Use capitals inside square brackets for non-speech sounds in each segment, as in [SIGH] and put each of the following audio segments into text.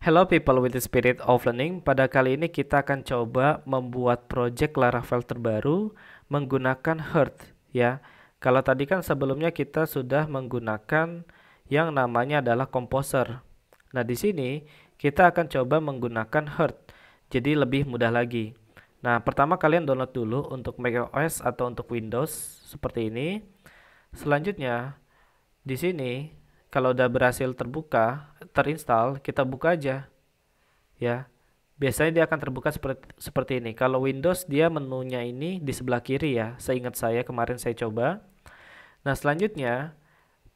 Hello people with the spirit of learning. Pada kali ini kita akan coba membuat project Laravel terbaru menggunakan Heart ya. Kalau tadi kan sebelumnya kita sudah menggunakan yang namanya adalah Composer. Nah, di sini kita akan coba menggunakan Heart. Jadi lebih mudah lagi. Nah, pertama kalian download dulu untuk macOS atau untuk Windows seperti ini. Selanjutnya di sini kalau udah berhasil terbuka, terinstall, kita buka aja. Ya. Biasanya dia akan terbuka seperti seperti ini. Kalau Windows dia menunya ini di sebelah kiri ya. Seingat saya kemarin saya coba. Nah, selanjutnya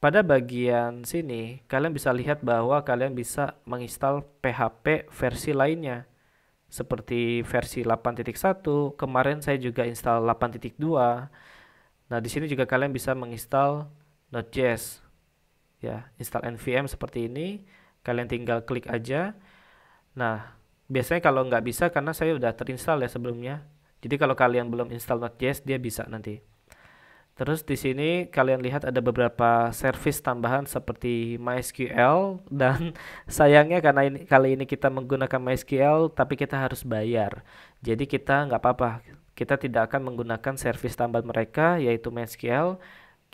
pada bagian sini kalian bisa lihat bahwa kalian bisa menginstal PHP versi lainnya seperti versi 8.1, kemarin saya juga install 8.2. Nah, di sini juga kalian bisa menginstal Node.js ya install NVM seperti ini kalian tinggal klik aja nah biasanya kalau nggak bisa karena saya udah terinstall ya sebelumnya jadi kalau kalian belum install node.js dia bisa nanti terus di sini kalian lihat ada beberapa service tambahan seperti MySQL [LAUGHS] dan sayangnya karena ini, kali ini kita menggunakan MySQL tapi kita harus bayar jadi kita nggak apa-apa kita tidak akan menggunakan service tambahan mereka yaitu MySQL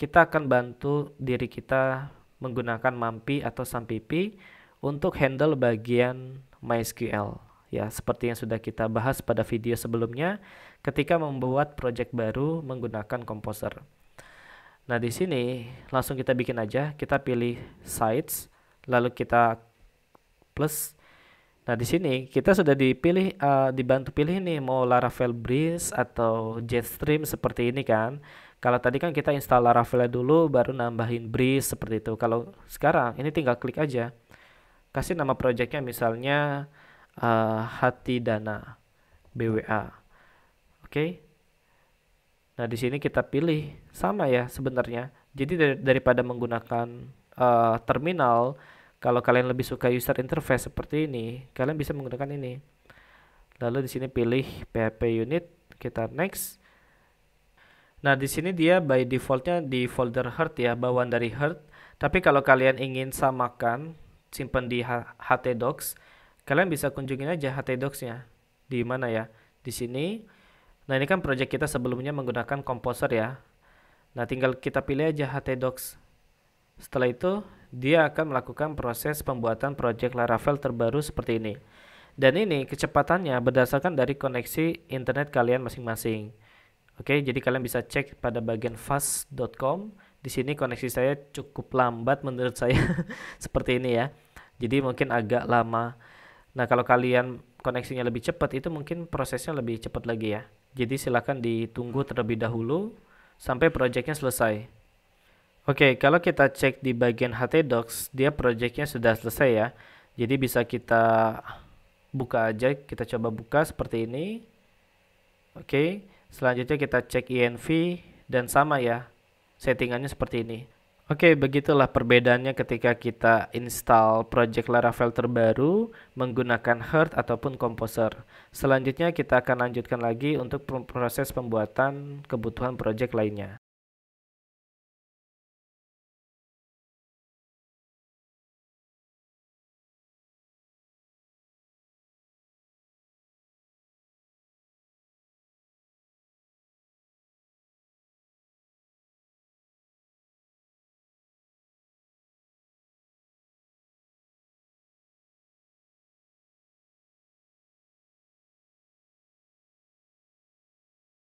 kita akan bantu diri kita menggunakan MAMPI atau sampipi untuk handle bagian MySQL ya seperti yang sudah kita bahas pada video sebelumnya ketika membuat project baru menggunakan Composer. Nah, di sini langsung kita bikin aja, kita pilih sites lalu kita plus Nah di sini kita sudah dipilih uh, dibantu pilih nih mau Laravel Breeze atau Jetstream seperti ini kan. Kalau tadi kan kita install Laravel dulu baru nambahin Breeze seperti itu. Kalau sekarang ini tinggal klik aja. Kasih nama projectnya misalnya uh, eh, Hati Dana BWA. Oke. Okay? Nah di sini kita pilih sama ya sebenarnya. Jadi daripada menggunakan uh, terminal kalau kalian lebih suka user interface seperti ini, kalian bisa menggunakan ini. Lalu di sini pilih PHP unit, kita next. Nah, di sini dia by defaultnya di folder Hurt ya, bawaan dari Hurt. Tapi kalau kalian ingin samakan, simpan di htdocs, kalian bisa kunjungin aja htdocsnya nya Di mana ya? Di sini. Nah, ini kan project kita sebelumnya menggunakan komposer ya. Nah, tinggal kita pilih aja htdocs. Setelah itu, dia akan melakukan proses pembuatan project Laravel terbaru seperti ini. Dan ini kecepatannya berdasarkan dari koneksi internet kalian masing-masing. Oke, jadi kalian bisa cek pada bagian fast.com. Di sini koneksi saya cukup lambat menurut saya [LAUGHS] seperti ini ya. Jadi mungkin agak lama. Nah, kalau kalian koneksinya lebih cepat itu mungkin prosesnya lebih cepat lagi ya. Jadi silakan ditunggu terlebih dahulu sampai projectnya selesai. Oke, kalau kita cek di bagian htdocs, dia projectnya sudah selesai ya. Jadi bisa kita buka aja, kita coba buka seperti ini. Oke, selanjutnya kita cek env dan sama ya, settingannya seperti ini. Oke, begitulah perbedaannya ketika kita install project Laravel terbaru menggunakan Heart ataupun Composer. Selanjutnya kita akan lanjutkan lagi untuk proses pembuatan kebutuhan project lainnya.